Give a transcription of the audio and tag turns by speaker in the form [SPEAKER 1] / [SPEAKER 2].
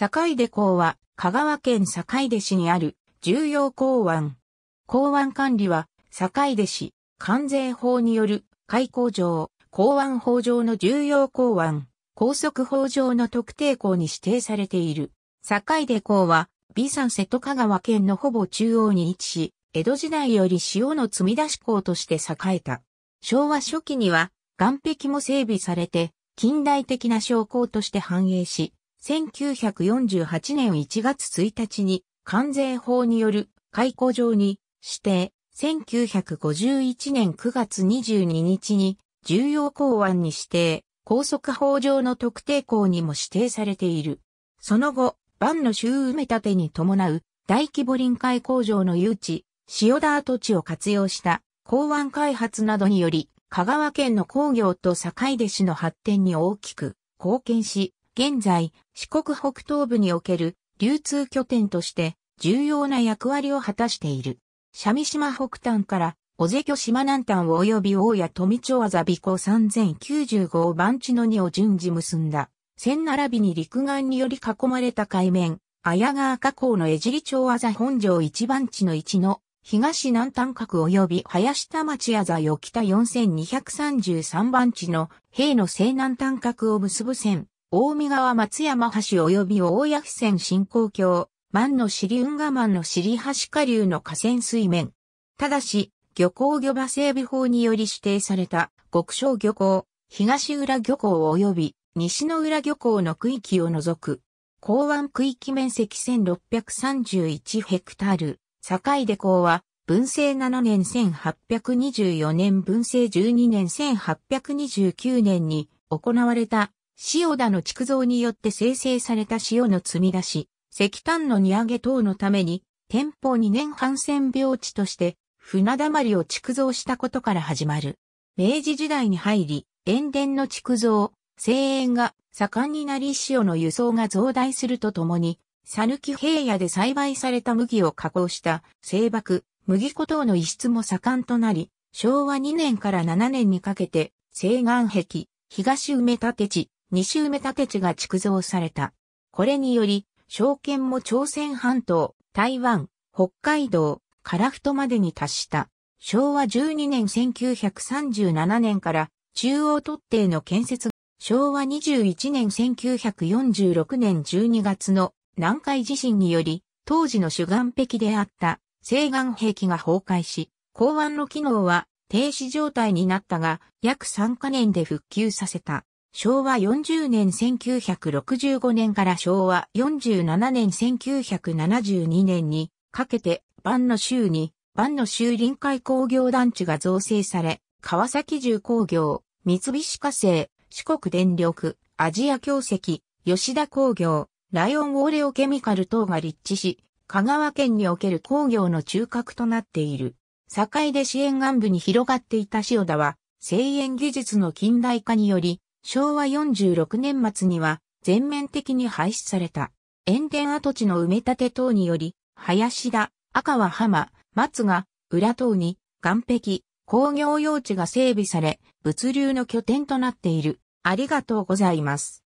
[SPEAKER 1] 坂出港は、香川県坂出市にある重要港湾。港湾管理は、坂出市、関税法による、開港上、港湾法上の重要港湾、高速法上の特定港に指定されている。坂出港は、B 山瀬戸香川県のほぼ中央に位置し、江戸時代より塩の積み出し港として栄えた。昭和初期には、岸壁も整備されて、近代的な商港として繁栄し、1948年1月1日に関税法による開口場に指定、1951年9月22日に重要港湾に指定、高速法上の特定港にも指定されている。その後、万の州埋め立てに伴う大規模臨海工場の誘致、塩田跡地を活用した港湾開発などにより、香川県の工業と坂出市の発展に大きく貢献し、現在、四国北東部における流通拠点として重要な役割を果たしている。三味島北端から尾瀬巨島南端及び大谷富町ざ美湖3095番地の2を順次結んだ。線並びに陸岸により囲まれた海面、綾川河口の江尻町ざ本城一番地の1の東南端角及び林田町あざよ北4233番地の平の西南端角を結ぶ線、大見川松山橋及び大谷府線新公橋、万の尻運河万の尻橋下流の河川水面。ただし、漁港漁場整備法により指定された極小漁港、東浦漁港及び西の浦漁港の区域を除く、港湾区域面積1631ヘクタール、境出港は、文政7年1824年文政12年1829年に行われた塩田の築造によって生成された塩の積み出し、石炭の荷上げ等のために、天保2年半戦病地として、船だまりを築造したことから始まる。明治時代に入り、塩田の築造、製塩が盛んになり塩の輸送が増大するとともに、讃岐平野で栽培された麦を加工した精麦、麦粉等の輸出も盛んとなり、昭和2年から7年にかけて、西岸壁、東埋め立て地、2周目建地が築造された。これにより、証券も朝鮮半島、台湾、北海道、樺太までに達した。昭和12年1937年から中央特定の建設、昭和21年1946年12月の南海地震により、当時の主岸壁であった西岸壁が崩壊し、港湾の機能は停止状態になったが、約3カ年で復旧させた。昭和40年1965年から昭和47年1972年にかけて、万の州に、万の州臨海工業団地が造成され、川崎重工業、三菱化成、四国電力、アジア強石、吉田工業、ライオンオーレオケミカル等が立地し、香川県における工業の中核となっている。境で支援岸部に広がっていた塩田は、製塩技術の近代化により、昭和46年末には全面的に廃止された。塩田跡地の埋め立て等により、林田、赤は浜、松が、裏等に、岸壁、工業用地が整備され、物流の拠点となっている。ありがとうございます。